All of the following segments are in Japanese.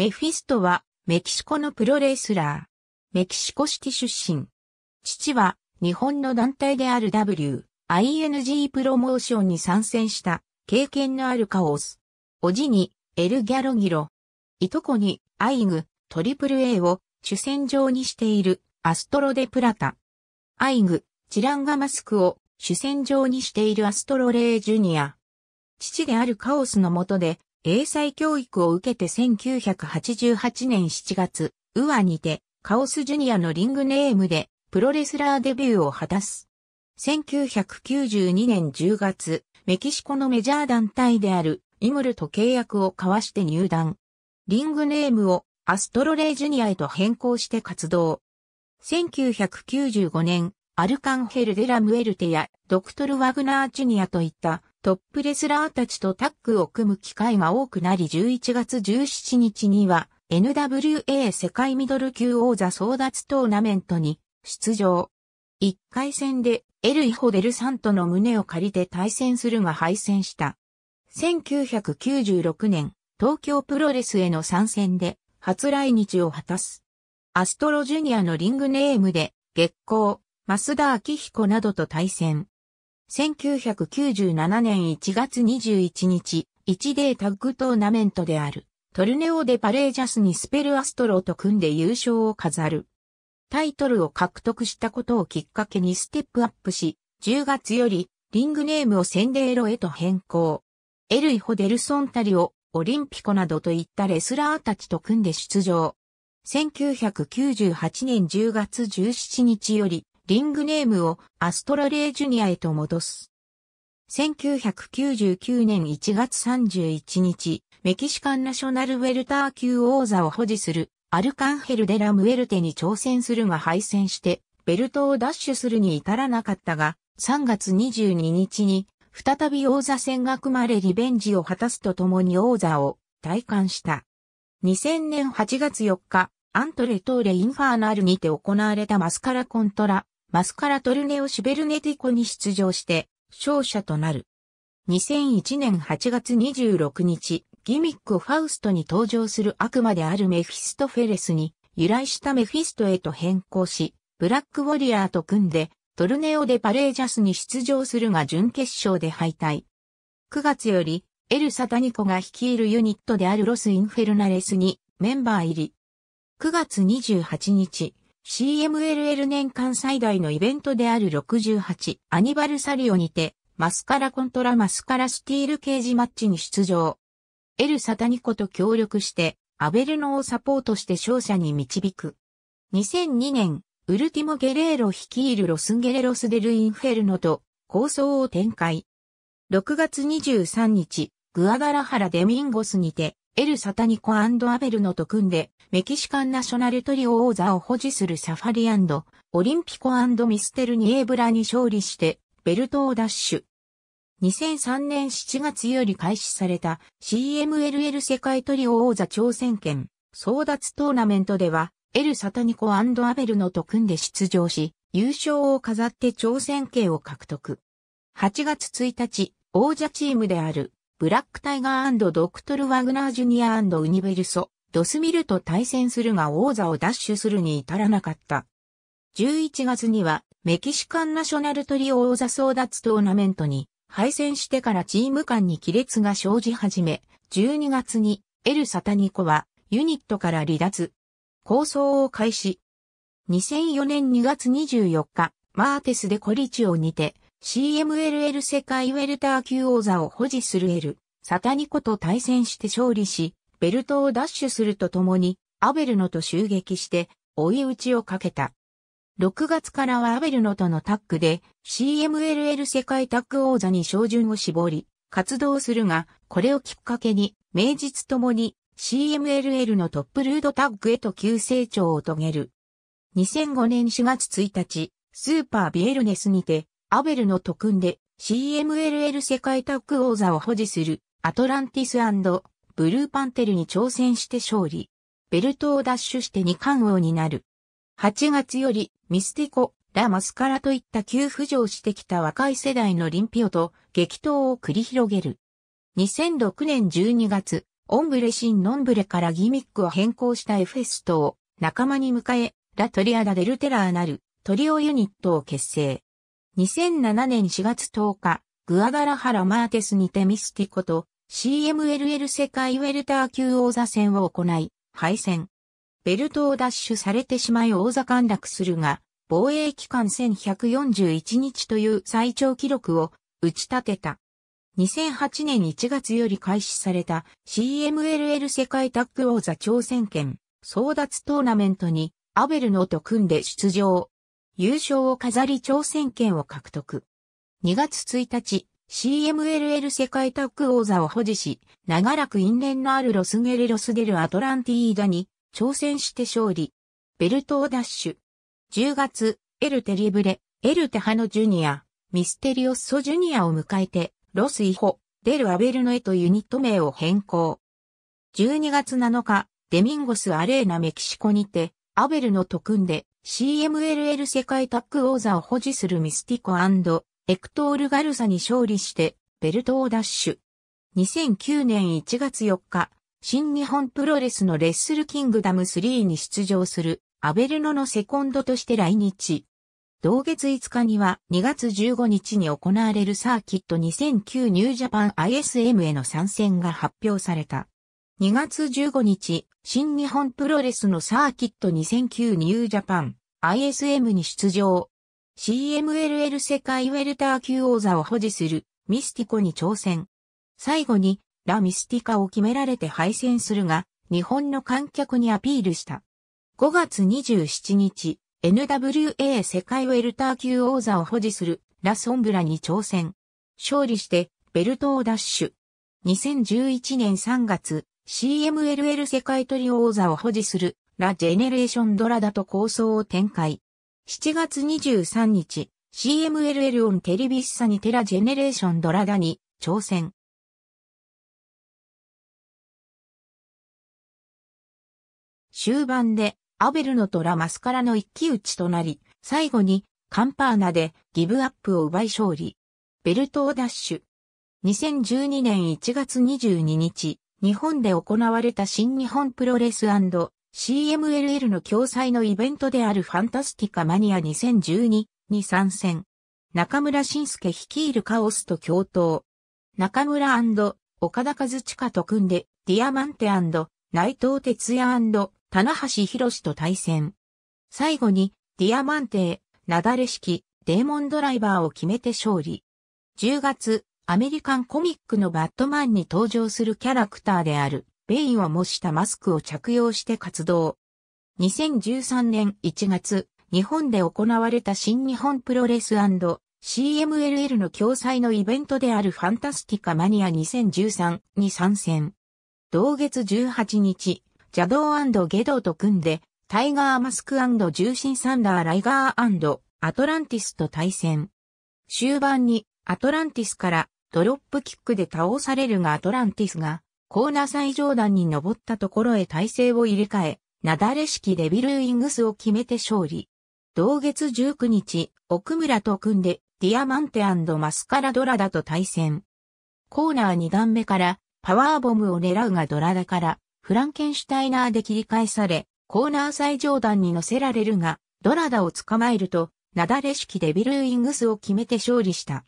メフィストはメキシコのプロレスラー。メキシコシティ出身。父は日本の団体である W、ING プロモーションに参戦した経験のあるカオス。おじにエルギャロギロ。いとこにアイグ、トリプル A を主戦場にしているアストロデプラタ。アイグ、チランガマスクを主戦場にしているアストロレージュニア。父であるカオスの下で英才教育を受けて1988年7月、ウアにて、カオスジュニアのリングネームで、プロレスラーデビューを果たす。1992年10月、メキシコのメジャー団体である、イムルと契約を交わして入団。リングネームをアストロレイジュニアへと変更して活動。1995年、アルカンヘル・デラ・ムエルテやドクトル・ワグナー・ジュニアといったトップレスラーたちとタッグを組む機会が多くなり11月17日には NWA 世界ミドル級王座争奪トーナメントに出場。1回戦でエルイホデルサントの胸を借りて対戦するが敗戦した。1996年、東京プロレスへの参戦で初来日を果たす。アストロジュニアのリングネームで月光、増田昭彦などと対戦。1997年1月21日、1データッグトーナメントである、トルネオでパレージャスにスペルアストロと組んで優勝を飾る。タイトルを獲得したことをきっかけにステップアップし、10月よりリングネームをセンデーロへと変更。エルイホ・デルソンタリオ、オリンピコなどといったレスラーたちと組んで出場。1998年10月17日よりリングネームをアストラレイジュニアへと戻す。1999年1月31日、メキシカンナショナルウェルター級王座を保持するアルカンヘル・デラ・ムエルテに挑戦するが敗戦して、ベルトを奪取するに至らなかったが、3月22日に再び王座戦が組まれリベンジを果たすとともに王座を体感した。2000年8月4日、アントレトーレインファーナルにて行われたマスカラコントラ、マスカラトルネオ・シュベルネティコに出場して、勝者となる。2001年8月26日、ギミック・ファウストに登場する悪魔であるメフィストフェレスに、由来したメフィストへと変更し、ブラック・ウォリアーと組んで、トルネオ・でパレージャスに出場するが準決勝で敗退。9月より、エル・サタニコが率いるユニットであるロス・インフェルナレスにメンバー入り。9月28日、CMLL 年間最大のイベントである68アニバルサリオにて、マスカラコントラマスカラスティールケージマッチに出場。エル・サタニコと協力して、アベルノをサポートして勝者に導く。2002年、ウルティモ・ゲレーロ率いるロス・ゲレロス・デル・インフェルノと構想を展開。6月23日、グアダラハラ・デミンゴスにて、エル・サタニコアベルノと組んで、メキシカンナショナルトリオ王座を保持するサファリオリンピコミステル・ニエブラに勝利して、ベルトを奪取。2003年7月より開始された CMLL 世界トリオ王座挑戦権争奪トーナメントでは、エル・サタニコアベルノと組んで出場し、優勝を飾って挑戦権を獲得。8月1日、王者チームであるブラックタイガードクトル・ワグナー・ジュニアウニベルソ、ドスミルと対戦するが王座を奪取するに至らなかった。11月にはメキシカンナショナルトリオ王座争奪トーナメントに敗戦してからチーム間に亀裂が生じ始め、12月にエル・サタニコはユニットから離脱。構想を開始。2004年2月24日、マーテスでコリチオにて、CMLL 世界ウェルター級王座を保持する L、サタニコと対戦して勝利し、ベルトを奪取するとともに、アベルノと襲撃して追い打ちをかけた。6月からはアベルノとのタッグで CMLL 世界タッグ王座に照準を絞り、活動するが、これをきっかけに、名実ともに CMLL のトップルードタッグへと急成長を遂げる。2005年4月1日、スーパービエルネスにて、アベルの特訓で CMLL 世界タッグ王座を保持するアトランティスブルーパンテルに挑戦して勝利。ベルトを奪取して二冠王になる。8月よりミスティコ、ラマスカラといった急浮上してきた若い世代のリンピオと激闘を繰り広げる。2006年12月、オンブレシンノンブレからギミックを変更したエフェストを仲間に迎え、ラトリアダデルテラーなるトリオユニットを結成。2007年4月10日、グアガラハラマーテスにてミスティコと CMLL 世界ウェルター級王座戦を行い、敗戦。ベルトを奪取されてしまい王座陥落するが、防衛期間1141日という最長記録を打ち立てた。2008年1月より開始された CMLL 世界タッグ王座挑戦権争奪トーナメントにアベルノと組んで出場。優勝を飾り挑戦権を獲得。2月1日、CMLL 世界タッグ王座を保持し、長らく因縁のあるロスゲレロスデルアトランティーダに挑戦して勝利。ベルトをダッシュ。10月、エルテリブレ、エルテハノジュニア、ミステリオッソジュニアを迎えて、ロスイホ、デル・アベルノエとユニット名を変更。12月7日、デミンゴス・アレーナ・メキシコにて、アベルの特訓で CMLL 世界タッグ王座を保持するミスティコエクトール・ガルサに勝利してベルトを奪取。2009年1月4日、新日本プロレスのレッスルキングダム3に出場するアベルノのセコンドとして来日。同月5日には2月15日に行われるサーキット2009ニュージャパン ISM への参戦が発表された。2月15日、新日本プロレスのサーキット2009ニュージャパン ISM に出場。CMLL 世界ウェルター級王座を保持するミスティコに挑戦。最後にラ・ミスティカを決められて敗戦するが、日本の観客にアピールした。5月27日、NWA 世界ウェルター級王座を保持するラ・ソンブラに挑戦。勝利してベルトを奪取。2011年3月、CMLL 世界トリ王座を保持するラ・ジェネレーションドラダと構想を展開。7月23日、CMLL オンテレビッサにテラジェネレーションドラダに挑戦。終盤でアベルのとラマスカラの一騎打ちとなり、最後にカンパーナでギブアップを奪い勝利。ベルトをダッシュ。2012年1月22日、日本で行われた新日本プロレス &CMLL の共催のイベントであるファンタスティカマニア2012に参戦。中村晋介率いるカオスと共闘。中村岡田和親と組んで、ディアマンテ内藤哲也棚橋博と対戦。最後に、ディアマンテなだれ式、デーモンドライバーを決めて勝利。10月、アメリカンコミックのバットマンに登場するキャラクターである、ベインを模したマスクを着用して活動。2013年1月、日本で行われた新日本プロレス &CMLL の共催のイベントであるファンタスティカマニア2013に参戦。同月18日、ジャドーゲドーと組んで、タイガーマスク重心サンダーライガーアトランティスと対戦。終盤にアトランティスからドロップキックで倒されるがアトランティスが、コーナー最上段に登ったところへ体勢を入れ替え、なだれ式デビルウィングスを決めて勝利。同月19日、奥村と組んで、ディアマンテマスカラドラダと対戦。コーナー2段目から、パワーボムを狙うがドラダから、フランケンシュタイナーで切り返され、コーナー最上段に乗せられるが、ドラダを捕まえると、なだれ式デビルウィングスを決めて勝利した。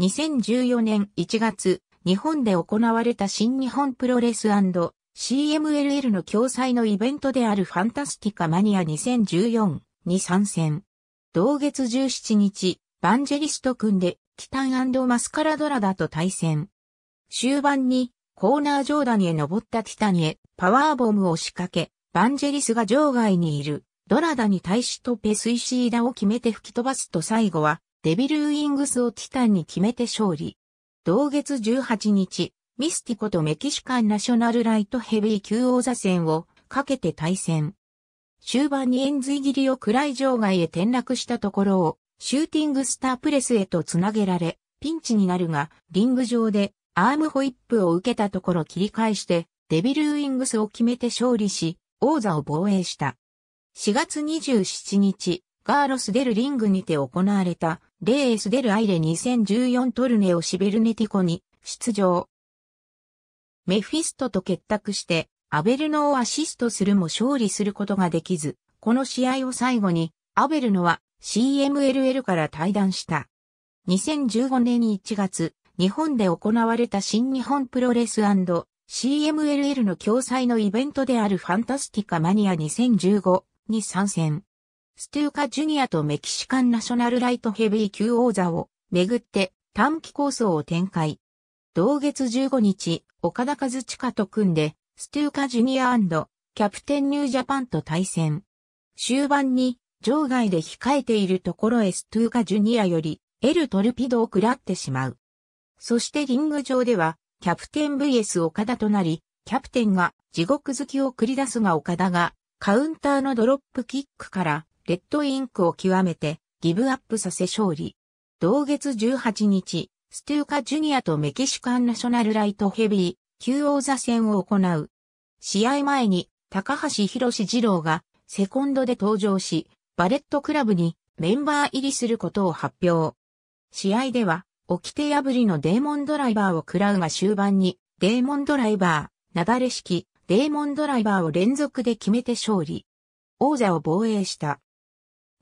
2014年1月、日本で行われた新日本プロレス &CMLL の共催のイベントであるファンタスティカマニア2014に参戦。同月17日、バンジェリスト組んで、キタンマスカラドラダと対戦。終盤に、コーナー上段へ登ったティタニへ、パワーボムを仕掛け、バンジェリスが場外にいる、ドラダに対しトペスイシーダを決めて吹き飛ばすと最後は、デビルウィングスをティタンに決めて勝利。同月18日、ミスティコとメキシカンナショナルライトヘビー級王座戦をかけて対戦。終盤にエンズイギリを暗い場外へ転落したところをシューティングスタープレスへとつなげられ、ピンチになるが、リング上でアームホイップを受けたところ切り返して、デビルウィングスを決めて勝利し、王座を防衛した。4月27日、ガーロス・デルリングにて行われたレースデルアイレ2014トルネオシベルネティコに出場。メフィストと結託して、アベルノをアシストするも勝利することができず、この試合を最後に、アベルノは CMLL から退団した。2015年1月、日本で行われた新日本プロレス &CMLL の共催のイベントであるファンタスティカマニア2015に参戦。ステューカ・ジュニアとメキシカンナショナルライトヘビー級王座をめぐって短期構想を展開。同月15日、岡田和地下と組んで、ステューカ・ジュニアキャプテンニュージャパンと対戦。終盤に、場外で控えているところへストゥーカジュニアより、エルトルピドを食らってしまう。そしてリング上では、キャプテン VS 岡田となり、キャプテンが地獄好きを繰り出すが岡田が、カウンターのドロップキックから、レッドインクを極めて、ギブアップさせ勝利。同月18日、ステューカジュニアとメキシカンナショナルライトヘビー、旧王座戦を行う。試合前に、高橋博士二郎が、セコンドで登場し、バレットクラブにメンバー入りすることを発表。試合では、起手破りのデーモンドライバーを食らうが終盤に、デーモンドライバー、なだれ式、デーモンドライバーを連続で決めて勝利。王座を防衛した。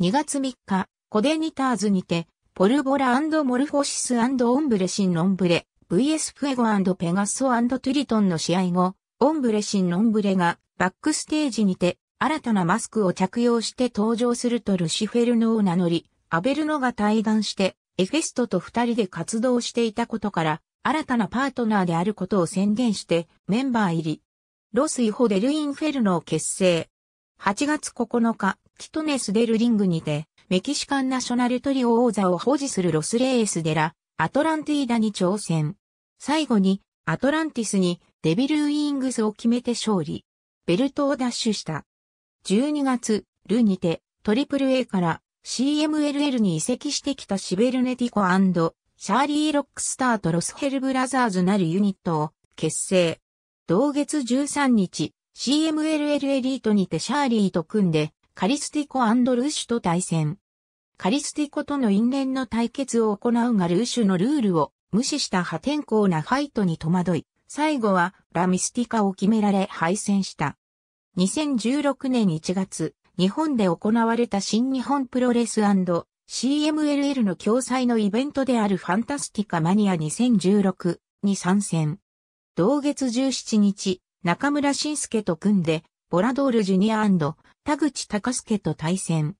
2月3日、コデニターズにて、ポルボラモルフォシスオンブレシン・ロンブレ、VS フエゴペガソトゥリトンの試合後、オンブレシン・ロンブレがバックステージにて新たなマスクを着用して登場するとルシフェルノを名乗り、アベルノが対談してエフェストと二人で活動していたことから、新たなパートナーであることを宣言してメンバー入り。ロスイホデルインフェルノを結成。8月9日、キトネス・デル・リングにて、メキシカンナショナルトリオ王座を保持するロスレース・デラ、アトランティーダに挑戦。最後に、アトランティスにデビル・ウィングスを決めて勝利。ベルトを奪取した。12月、ルにて、トリプル a から CMLL に移籍してきたシベルネティコシャーリー・ロックスターとロスヘルブラザーズなるユニットを結成。同月13日、CMLL エリートにてシャーリーと組んでカリスティコルーシュと対戦。カリスティコとの因縁の対決を行うがルーシュのルールを無視した破天荒なファイトに戸惑い、最後はラミスティカを決められ敗戦した。2016年1月、日本で行われた新日本プロレス &CMLL の共催のイベントであるファンタスティカマニア2016に参戦。同月17日、中村晋介と組んで、ボラドールジュニア田口隆介と対戦。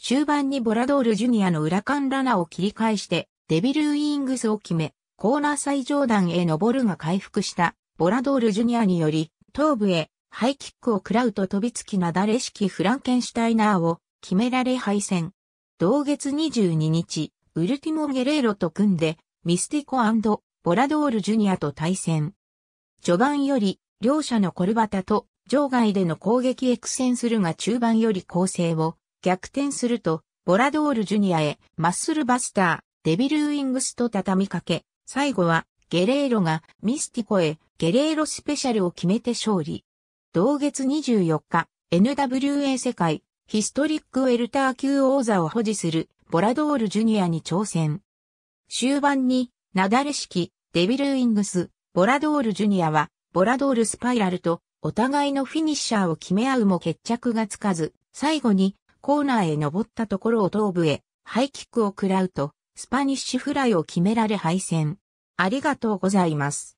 終盤にボラドールジュニアの裏カンラナを切り返して、デビルウィングスを決め、コーナー最上段へ登るが回復した、ボラドールジュニアにより、頭部へ、ハイキックを食らうと飛びつきなだれ式フランケンシュタイナーを決められ敗戦。同月22日、ウルティモ・ゲレーロと組んで、ミスティコボラドールジュニアと対戦。序盤より、両者のコルバタと場外での攻撃エクセンスルが中盤より構成を逆転すると、ボラドールジュニアへマッスルバスター、デビルウィングスと畳みかけ、最後はゲレーロがミスティコへゲレーロスペシャルを決めて勝利。同月24日、NWA 世界ヒストリックウェルター級王座を保持するボラドールジュニアに挑戦。終盤に、なだれ式、デビルウィングス、ボラドールジュニアは、ボラドールスパイラルとお互いのフィニッシャーを決め合うも決着がつかず、最後にコーナーへ登ったところを頭部へハイキックを食らうと、スパニッシュフライを決められ敗戦。ありがとうございます。